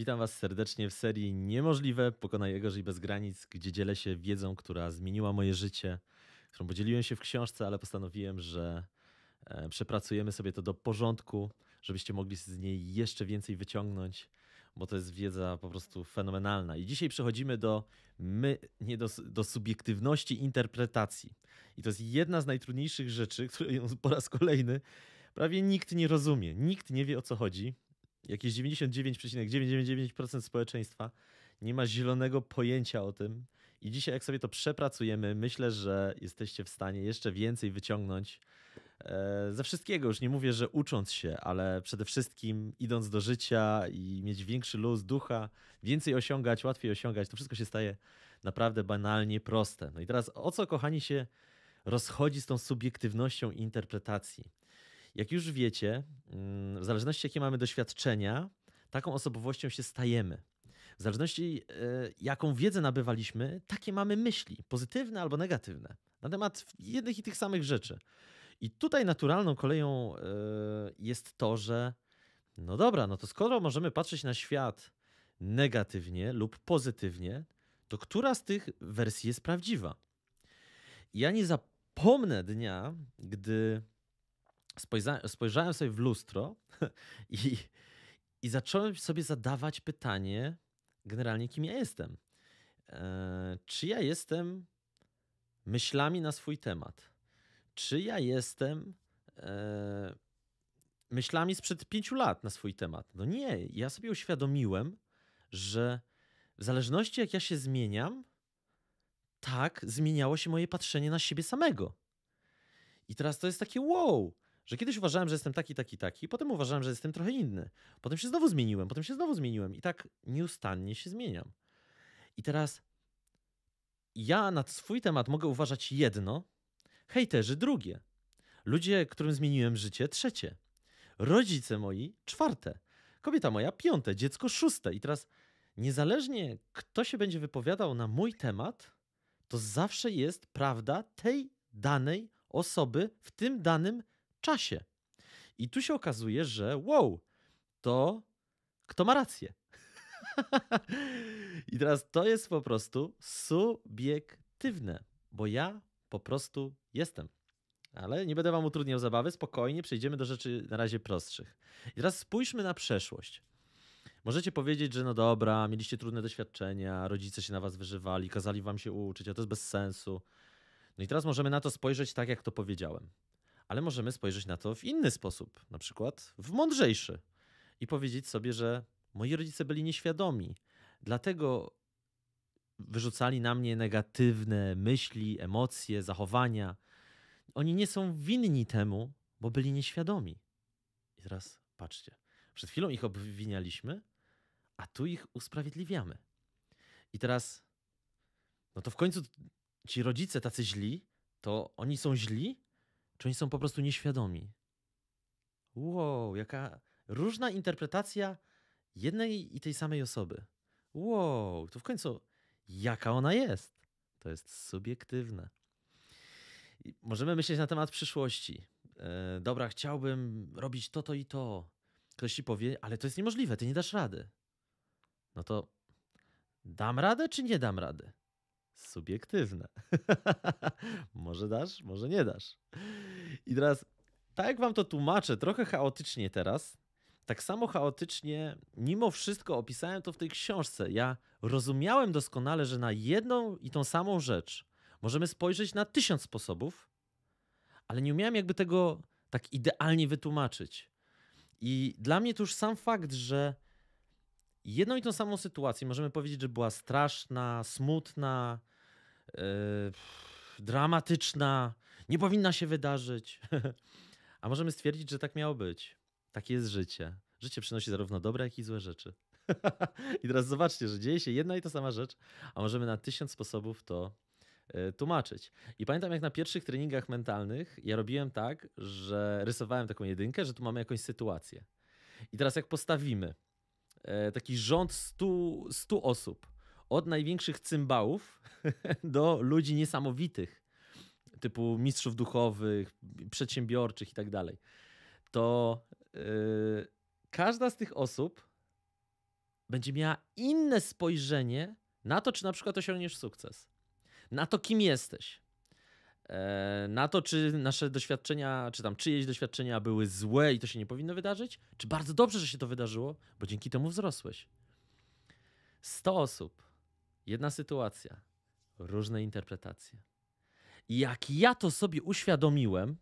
Witam Was serdecznie w serii Niemożliwe Pokonaj jego, i Bez Granic, gdzie dzielę się wiedzą, która zmieniła moje życie, którą podzieliłem się w książce, ale postanowiłem, że e, przepracujemy sobie to do porządku, żebyście mogli z niej jeszcze więcej wyciągnąć, bo to jest wiedza po prostu fenomenalna. I dzisiaj przechodzimy do my, nie do, do subiektywności interpretacji. I to jest jedna z najtrudniejszych rzeczy, której po raz kolejny prawie nikt nie rozumie, nikt nie wie o co chodzi jakieś 99,999% społeczeństwa nie ma zielonego pojęcia o tym. I dzisiaj, jak sobie to przepracujemy, myślę, że jesteście w stanie jeszcze więcej wyciągnąć e, ze wszystkiego. Już nie mówię, że ucząc się, ale przede wszystkim idąc do życia i mieć większy luz ducha, więcej osiągać, łatwiej osiągać. To wszystko się staje naprawdę banalnie proste. No i teraz, o co, kochani, się rozchodzi z tą subiektywnością interpretacji? Jak już wiecie, mm, w zależności jakie mamy doświadczenia, taką osobowością się stajemy. W zależności e, jaką wiedzę nabywaliśmy, takie mamy myśli, pozytywne albo negatywne, na temat jednych i tych samych rzeczy. I tutaj naturalną koleją e, jest to, że no dobra, no to skoro możemy patrzeć na świat negatywnie lub pozytywnie, to która z tych wersji jest prawdziwa? Ja nie zapomnę dnia, gdy spojrza, spojrzałem sobie w lustro i, i zacząłem sobie zadawać pytanie generalnie, kim ja jestem. E, czy ja jestem myślami na swój temat? Czy ja jestem e, myślami sprzed pięciu lat na swój temat? No nie, ja sobie uświadomiłem, że w zależności jak ja się zmieniam, tak zmieniało się moje patrzenie na siebie samego. I teraz to jest takie wow, że kiedyś uważałem, że jestem taki, taki, taki, potem uważałem, że jestem trochę inny. Potem się znowu zmieniłem, potem się znowu zmieniłem i tak nieustannie się zmieniam. I teraz ja na swój temat mogę uważać jedno, hejterzy drugie, ludzie, którym zmieniłem życie trzecie, rodzice moi czwarte, kobieta moja piąte, dziecko szóste. I teraz niezależnie kto się będzie wypowiadał na mój temat, to zawsze jest prawda tej danej osoby w tym danym czasie. I tu się okazuje, że wow, to kto ma rację? I teraz to jest po prostu subiektywne, bo ja po prostu jestem. Ale nie będę wam utrudniał zabawy, spokojnie przejdziemy do rzeczy na razie prostszych. I teraz spójrzmy na przeszłość. Możecie powiedzieć, że no dobra, mieliście trudne doświadczenia, rodzice się na was wyżywali, kazali wam się uczyć, a to jest bez sensu. No i teraz możemy na to spojrzeć tak, jak to powiedziałem ale możemy spojrzeć na to w inny sposób, na przykład w mądrzejszy i powiedzieć sobie, że moi rodzice byli nieświadomi, dlatego wyrzucali na mnie negatywne myśli, emocje, zachowania. Oni nie są winni temu, bo byli nieświadomi. I teraz patrzcie, przed chwilą ich obwinialiśmy, a tu ich usprawiedliwiamy. I teraz, no to w końcu ci rodzice tacy źli, to oni są źli, czy oni są po prostu nieświadomi? Wow, jaka różna interpretacja jednej i tej samej osoby. Wow, to w końcu jaka ona jest? To jest subiektywne. I możemy myśleć na temat przyszłości. E, dobra, chciałbym robić to, to i to. Ktoś ci powie, ale to jest niemożliwe, ty nie dasz rady. No to dam radę, czy nie dam rady? subiektywne. może dasz, może nie dasz. I teraz, tak jak wam to tłumaczę, trochę chaotycznie teraz, tak samo chaotycznie, mimo wszystko opisałem to w tej książce. Ja rozumiałem doskonale, że na jedną i tą samą rzecz możemy spojrzeć na tysiąc sposobów, ale nie umiałem jakby tego tak idealnie wytłumaczyć. I dla mnie to już sam fakt, że jedną i tą samą sytuację możemy powiedzieć, że była straszna, smutna, Yy, dramatyczna, nie powinna się wydarzyć. A możemy stwierdzić, że tak miało być. Takie jest życie. Życie przynosi zarówno dobre, jak i złe rzeczy. I teraz zobaczcie, że dzieje się jedna i ta sama rzecz, a możemy na tysiąc sposobów to e, tłumaczyć. I pamiętam, jak na pierwszych treningach mentalnych ja robiłem tak, że rysowałem taką jedynkę, że tu mamy jakąś sytuację. I teraz jak postawimy e, taki rząd stu 100 osób, od największych cymbałów do ludzi niesamowitych, typu mistrzów duchowych, przedsiębiorczych i tak dalej, to y, każda z tych osób będzie miała inne spojrzenie na to, czy na przykład osiągniesz sukces, na to, kim jesteś, e, na to, czy nasze doświadczenia, czy tam czyjeś doświadczenia były złe i to się nie powinno wydarzyć, czy bardzo dobrze, że się to wydarzyło, bo dzięki temu wzrosłeś. 100 osób Jedna sytuacja, różne interpretacje. I jak ja to sobie uświadomiłem,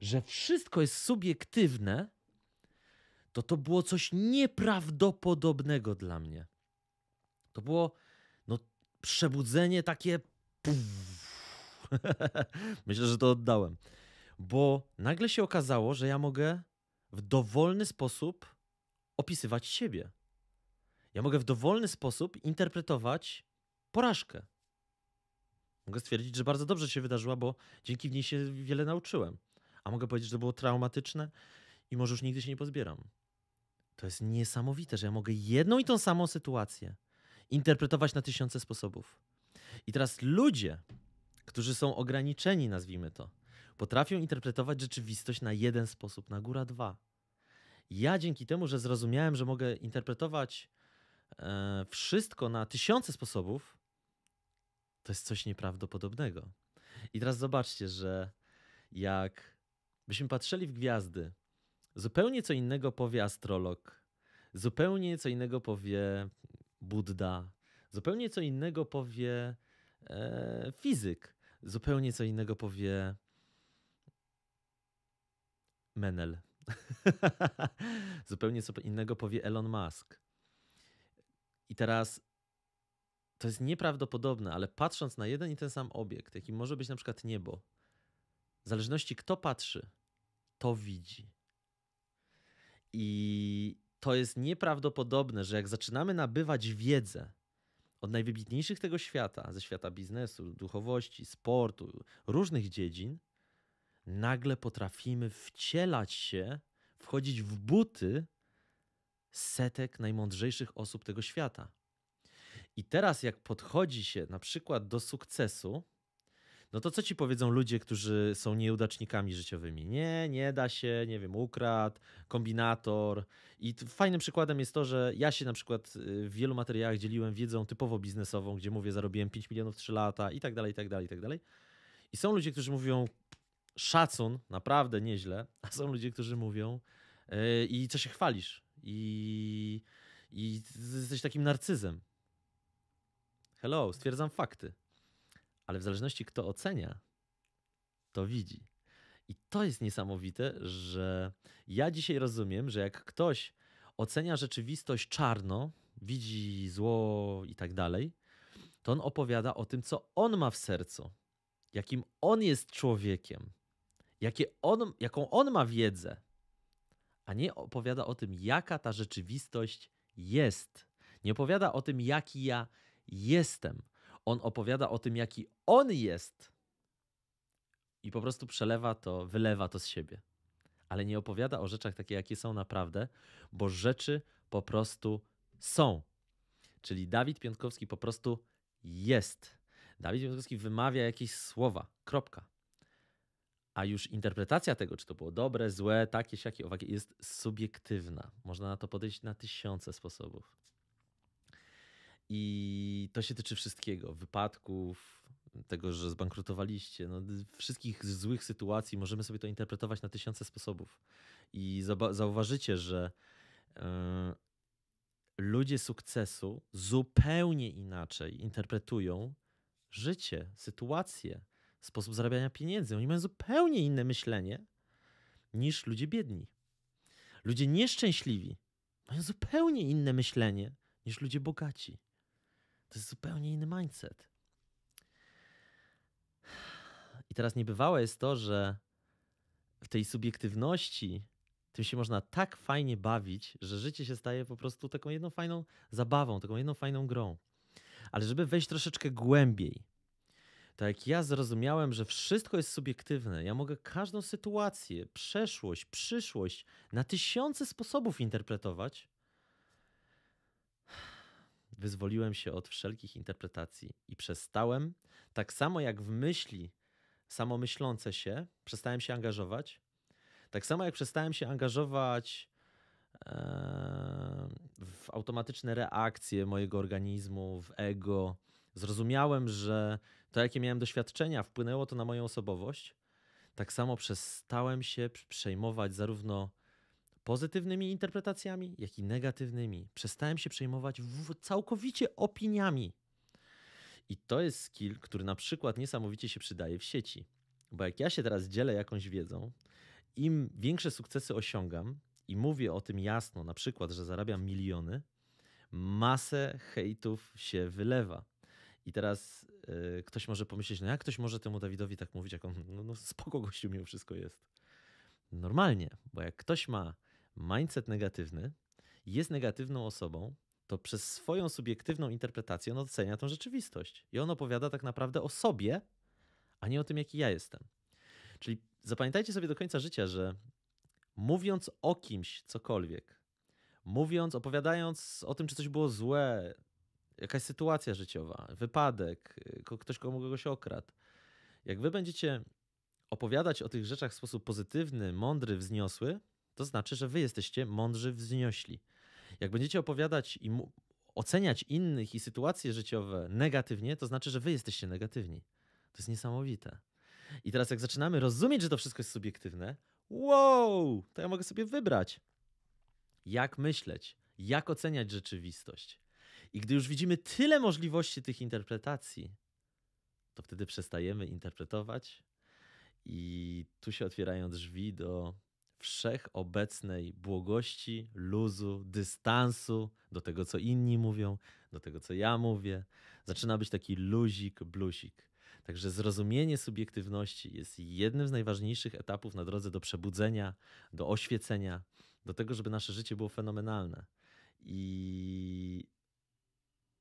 że wszystko jest subiektywne, to to było coś nieprawdopodobnego dla mnie. To było no, przebudzenie takie. Myślę, że to oddałem. Bo nagle się okazało, że ja mogę w dowolny sposób opisywać siebie. Ja mogę w dowolny sposób interpretować porażkę. Mogę stwierdzić, że bardzo dobrze się wydarzyła, bo dzięki niej się wiele nauczyłem. A mogę powiedzieć, że to było traumatyczne i może już nigdy się nie pozbieram. To jest niesamowite, że ja mogę jedną i tą samą sytuację interpretować na tysiące sposobów. I teraz ludzie, którzy są ograniczeni, nazwijmy to, potrafią interpretować rzeczywistość na jeden sposób, na góra dwa. Ja dzięki temu, że zrozumiałem, że mogę interpretować e, wszystko na tysiące sposobów, to jest coś nieprawdopodobnego. I teraz zobaczcie, że jak byśmy patrzyli w gwiazdy, zupełnie co innego powie astrolog, zupełnie co innego powie Buddha, zupełnie co innego powie e, fizyk, zupełnie co innego powie Menel. zupełnie co innego powie Elon Musk. I teraz to jest nieprawdopodobne, ale patrząc na jeden i ten sam obiekt, jaki może być na przykład niebo, w zależności kto patrzy, to widzi. I to jest nieprawdopodobne, że jak zaczynamy nabywać wiedzę od najwybitniejszych tego świata, ze świata biznesu, duchowości, sportu, różnych dziedzin, nagle potrafimy wcielać się, wchodzić w buty setek najmądrzejszych osób tego świata. I teraz, jak podchodzi się na przykład do sukcesu, no to co ci powiedzą ludzie, którzy są nieudacznikami życiowymi? Nie, nie da się, nie wiem, ukrad, kombinator. I fajnym przykładem jest to, że ja się na przykład y, w wielu materiałach dzieliłem wiedzą typowo biznesową, gdzie mówię, zarobiłem 5 milionów 3 lata i tak dalej, i tak dalej, i tak dalej. I są ludzie, którzy mówią szacun, naprawdę nieźle, a są ludzie, którzy mówią yy, i co się chwalisz? I, i jesteś takim narcyzem. Hello, stwierdzam fakty. Ale w zależności kto ocenia, to widzi. I to jest niesamowite, że ja dzisiaj rozumiem, że jak ktoś ocenia rzeczywistość czarno, widzi zło i tak dalej, to on opowiada o tym, co on ma w sercu, jakim on jest człowiekiem, jakie on, jaką on ma wiedzę, a nie opowiada o tym, jaka ta rzeczywistość jest. Nie opowiada o tym, jaki ja jestem. On opowiada o tym, jaki on jest i po prostu przelewa to, wylewa to z siebie. Ale nie opowiada o rzeczach takie, jakie są naprawdę, bo rzeczy po prostu są. Czyli Dawid Piątkowski po prostu jest. Dawid Piątkowski wymawia jakieś słowa. Kropka. A już interpretacja tego, czy to było dobre, złe, takie, siakie, owakie, jest subiektywna. Można na to podejść na tysiące sposobów. I to się tyczy wszystkiego: wypadków, tego, że zbankrutowaliście, no, wszystkich złych sytuacji. Możemy sobie to interpretować na tysiące sposobów. I zauważycie, że yy, ludzie sukcesu zupełnie inaczej interpretują życie, sytuację, sposób zarabiania pieniędzy. Oni mają zupełnie inne myślenie niż ludzie biedni. Ludzie nieszczęśliwi mają zupełnie inne myślenie niż ludzie bogaci. To jest zupełnie inny mindset. I teraz niebywałe jest to, że w tej subiektywności tym się można tak fajnie bawić, że życie się staje po prostu taką jedną fajną zabawą, taką jedną fajną grą. Ale żeby wejść troszeczkę głębiej, tak jak ja zrozumiałem, że wszystko jest subiektywne, ja mogę każdą sytuację, przeszłość, przyszłość na tysiące sposobów interpretować, wyzwoliłem się od wszelkich interpretacji i przestałem, tak samo jak w myśli samomyślące się, przestałem się angażować. Tak samo jak przestałem się angażować w automatyczne reakcje mojego organizmu, w ego, zrozumiałem, że to, jakie miałem doświadczenia, wpłynęło to na moją osobowość. Tak samo przestałem się przejmować zarówno pozytywnymi interpretacjami, jak i negatywnymi. Przestałem się przejmować całkowicie opiniami. I to jest skill, który na przykład niesamowicie się przydaje w sieci. Bo jak ja się teraz dzielę jakąś wiedzą, im większe sukcesy osiągam i mówię o tym jasno, na przykład, że zarabiam miliony, masę hejtów się wylewa. I teraz yy, ktoś może pomyśleć, no jak ktoś może temu Dawidowi tak mówić, jak on, no, no spoko gościu, mimo wszystko jest. Normalnie, bo jak ktoś ma mindset negatywny jest negatywną osobą, to przez swoją subiektywną interpretację on ocenia tą rzeczywistość. I on opowiada tak naprawdę o sobie, a nie o tym, jaki ja jestem. Czyli zapamiętajcie sobie do końca życia, że mówiąc o kimś cokolwiek, mówiąc, opowiadając o tym, czy coś było złe, jakaś sytuacja życiowa, wypadek, ktoś kogoś okradł, jak wy będziecie opowiadać o tych rzeczach w sposób pozytywny, mądry, wzniosły, to znaczy, że wy jesteście mądrzy, wzniośli. Jak będziecie opowiadać i oceniać innych i sytuacje życiowe negatywnie, to znaczy, że wy jesteście negatywni. To jest niesamowite. I teraz, jak zaczynamy rozumieć, że to wszystko jest subiektywne, wow, to ja mogę sobie wybrać, jak myśleć, jak oceniać rzeczywistość. I gdy już widzimy tyle możliwości tych interpretacji, to wtedy przestajemy interpretować, i tu się otwierają drzwi do wszechobecnej błogości, luzu, dystansu do tego, co inni mówią, do tego, co ja mówię. Zaczyna być taki luzik, bluzik. Także zrozumienie subiektywności jest jednym z najważniejszych etapów na drodze do przebudzenia, do oświecenia, do tego, żeby nasze życie było fenomenalne. I,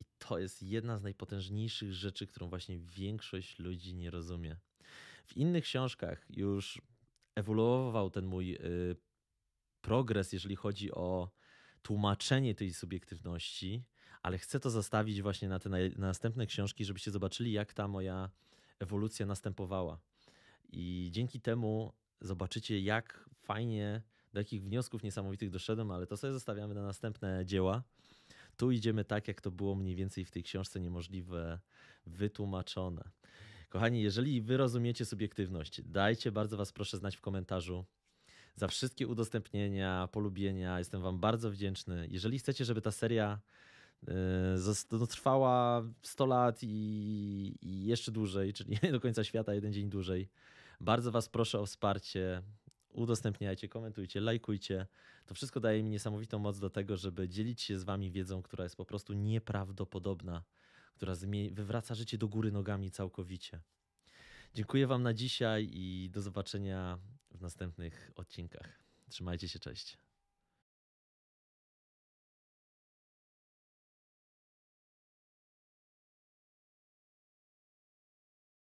I to jest jedna z najpotężniejszych rzeczy, którą właśnie większość ludzi nie rozumie. W innych książkach już ewoluował ten mój y, progres, jeżeli chodzi o tłumaczenie tej subiektywności, ale chcę to zostawić właśnie na te następne książki, żebyście zobaczyli, jak ta moja ewolucja następowała. I dzięki temu zobaczycie, jak fajnie, do jakich wniosków niesamowitych doszedłem, ale to sobie zostawiamy na następne dzieła. Tu idziemy tak, jak to było mniej więcej w tej książce niemożliwe wytłumaczone. Kochani, jeżeli wy rozumiecie subiektywność, dajcie bardzo was proszę znać w komentarzu za wszystkie udostępnienia, polubienia. Jestem wam bardzo wdzięczny. Jeżeli chcecie, żeby ta seria e, no, trwała 100 lat i, jeszcze dłużej, czyli do końca świata, jeden dzień dłużej. Bardzo Was proszę o wsparcie. Udostępniajcie, komentujcie, lajkujcie. To wszystko daje mi niesamowitą moc do tego, żeby dzielić się z Wami wiedzą, która jest po prostu nieprawdopodobna która wywraca życie do góry nogami całkowicie. Dziękuję Wam na dzisiaj i do zobaczenia w następnych odcinkach. Trzymajcie się, cześć.